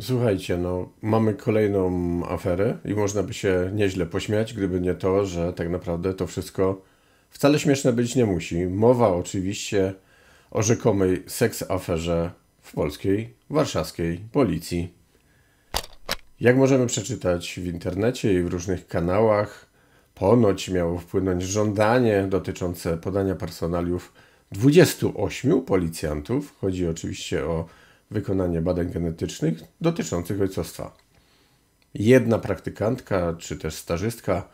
Słuchajcie, no mamy kolejną aferę i można by się nieźle pośmiać, gdyby nie to, że tak naprawdę to wszystko wcale śmieszne być nie musi. Mowa oczywiście o rzekomej seksaferze w polskiej, warszawskiej policji. Jak możemy przeczytać w internecie i w różnych kanałach, ponoć miało wpłynąć żądanie dotyczące podania personaliów 28 policjantów. Chodzi oczywiście o wykonanie badań genetycznych dotyczących ojcostwa. Jedna praktykantka czy też stażystka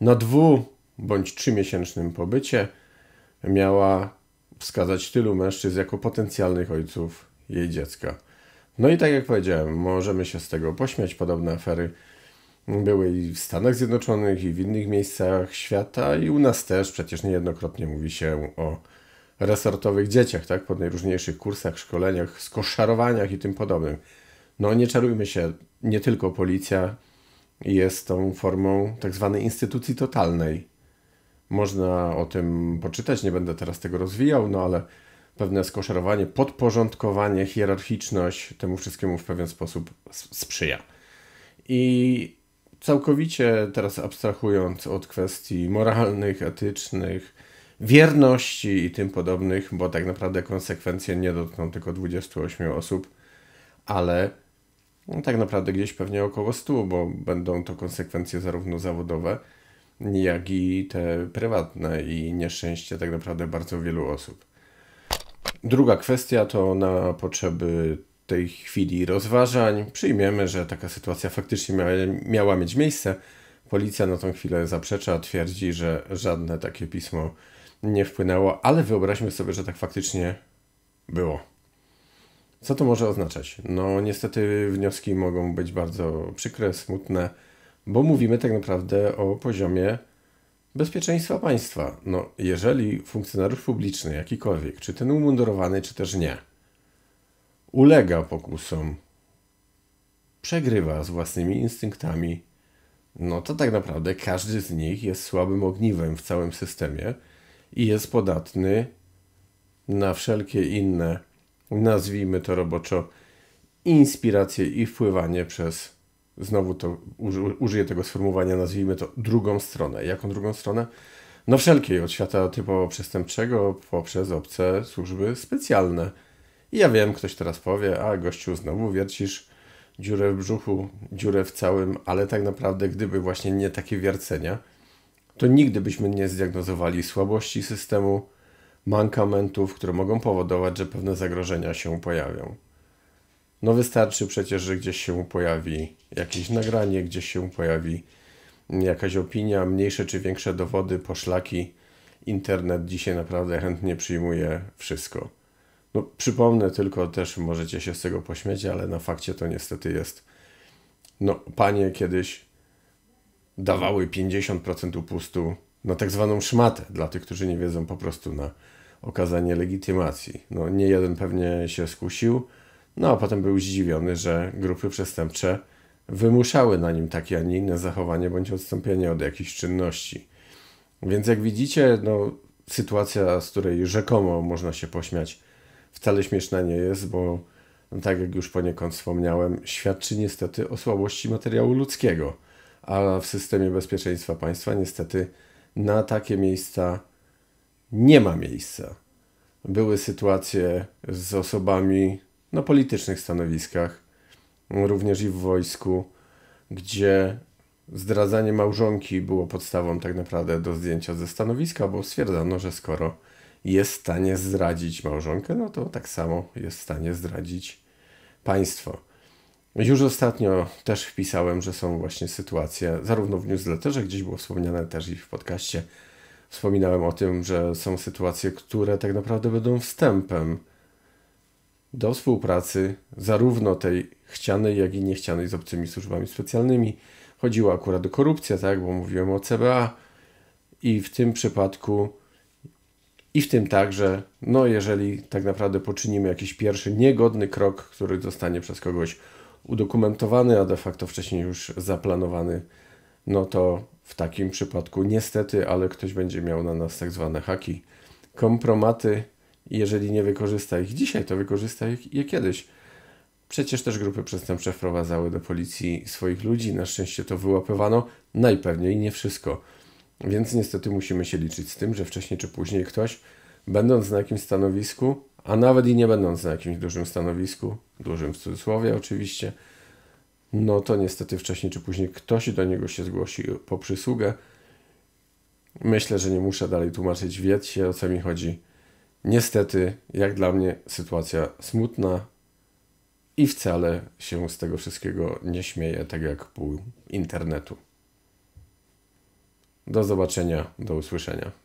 na dwu bądź trzymiesięcznym pobycie miała wskazać tylu mężczyzn jako potencjalnych ojców jej dziecka. No i tak jak powiedziałem, możemy się z tego pośmiać. Podobne afery były i w Stanach Zjednoczonych, i w innych miejscach świata, i u nas też przecież niejednokrotnie mówi się o resortowych dzieciach, tak? Po najróżniejszych kursach, szkoleniach, skoszarowaniach i tym podobnym. No nie czarujmy się, nie tylko policja jest tą formą tak zwanej instytucji totalnej. Można o tym poczytać, nie będę teraz tego rozwijał, no ale pewne skoszarowanie, podporządkowanie, hierarchiczność temu wszystkiemu w pewien sposób sprzyja. I całkowicie teraz abstrahując od kwestii moralnych, etycznych, wierności i tym podobnych, bo tak naprawdę konsekwencje nie dotkną tylko 28 osób, ale no, tak naprawdę gdzieś pewnie około 100, bo będą to konsekwencje zarówno zawodowe, jak i te prywatne i nieszczęście tak naprawdę bardzo wielu osób. Druga kwestia to na potrzeby tej chwili rozważań przyjmiemy, że taka sytuacja faktycznie miała, miała mieć miejsce. Policja na tą chwilę zaprzecza, twierdzi, że żadne takie pismo nie wpłynęło, ale wyobraźmy sobie, że tak faktycznie było. Co to może oznaczać? No, niestety wnioski mogą być bardzo przykre, smutne, bo mówimy tak naprawdę o poziomie bezpieczeństwa państwa. No, jeżeli funkcjonariusz publiczny, jakikolwiek, czy ten umundurowany, czy też nie, ulega pokusom, przegrywa z własnymi instynktami, no to tak naprawdę każdy z nich jest słabym ogniwem w całym systemie i jest podatny na wszelkie inne, nazwijmy to roboczo, inspiracje i wpływanie przez, znowu to użyję tego sformułowania, nazwijmy to drugą stronę. Jaką drugą stronę? No wszelkiej, od świata typowo przestępczego poprzez obce służby specjalne. I ja wiem, ktoś teraz powie, a gościu znowu wiercisz dziurę w brzuchu, dziurę w całym, ale tak naprawdę gdyby właśnie nie takie wiercenia, to nigdy byśmy nie zdiagnozowali słabości systemu, mankamentów, które mogą powodować, że pewne zagrożenia się pojawią. No wystarczy przecież, że gdzieś się pojawi jakieś nagranie, gdzieś się pojawi jakaś opinia, mniejsze czy większe dowody, poszlaki. Internet dzisiaj naprawdę chętnie przyjmuje wszystko. No, przypomnę tylko, też możecie się z tego pośmiać, ale na fakcie to niestety jest. No, panie kiedyś dawały 50% upustu na tak zwaną szmatę, dla tych, którzy nie wiedzą, po prostu na okazanie legitymacji. No, nie jeden pewnie się skusił, no a potem był zdziwiony, że grupy przestępcze wymuszały na nim takie, a nie inne zachowanie bądź odstąpienie od jakichś czynności. Więc jak widzicie, no, sytuacja, z której rzekomo można się pośmiać, wcale śmieszna nie jest, bo no, tak jak już poniekąd wspomniałem, świadczy niestety o słabości materiału ludzkiego a w systemie bezpieczeństwa państwa niestety na takie miejsca nie ma miejsca. Były sytuacje z osobami na politycznych stanowiskach, również i w wojsku, gdzie zdradzanie małżonki było podstawą tak naprawdę do zdjęcia ze stanowiska, bo stwierdzano, że skoro jest w stanie zdradzić małżonkę, no to tak samo jest w stanie zdradzić państwo. Już ostatnio też wpisałem, że są właśnie sytuacje, zarówno w newsletterze, gdzieś było wspomniane też i w podcaście, wspominałem o tym, że są sytuacje, które tak naprawdę będą wstępem do współpracy, zarówno tej chcianej, jak i niechcianej z obcymi służbami specjalnymi. Chodziło akurat o korupcję, tak, bo mówiłem o CBA i w tym przypadku i w tym także, no jeżeli tak naprawdę poczynimy jakiś pierwszy niegodny krok, który zostanie przez kogoś udokumentowany, a de facto wcześniej już zaplanowany, no to w takim przypadku niestety, ale ktoś będzie miał na nas tak zwane haki, kompromaty. Jeżeli nie wykorzysta ich dzisiaj, to wykorzysta ich je kiedyś. Przecież też grupy przestępcze wprowadzały do policji swoich ludzi. Na szczęście to wyłapywano najpewniej nie wszystko. Więc niestety musimy się liczyć z tym, że wcześniej czy później ktoś, będąc na jakimś stanowisku, a nawet i nie będąc na jakimś dużym stanowisku, dużym w cudzysłowie oczywiście, no to niestety wcześniej czy później ktoś do niego się zgłosi po przysługę. Myślę, że nie muszę dalej tłumaczyć, wiecie o co mi chodzi. Niestety, jak dla mnie, sytuacja smutna i wcale się z tego wszystkiego nie śmieję, tak jak pół internetu. Do zobaczenia, do usłyszenia.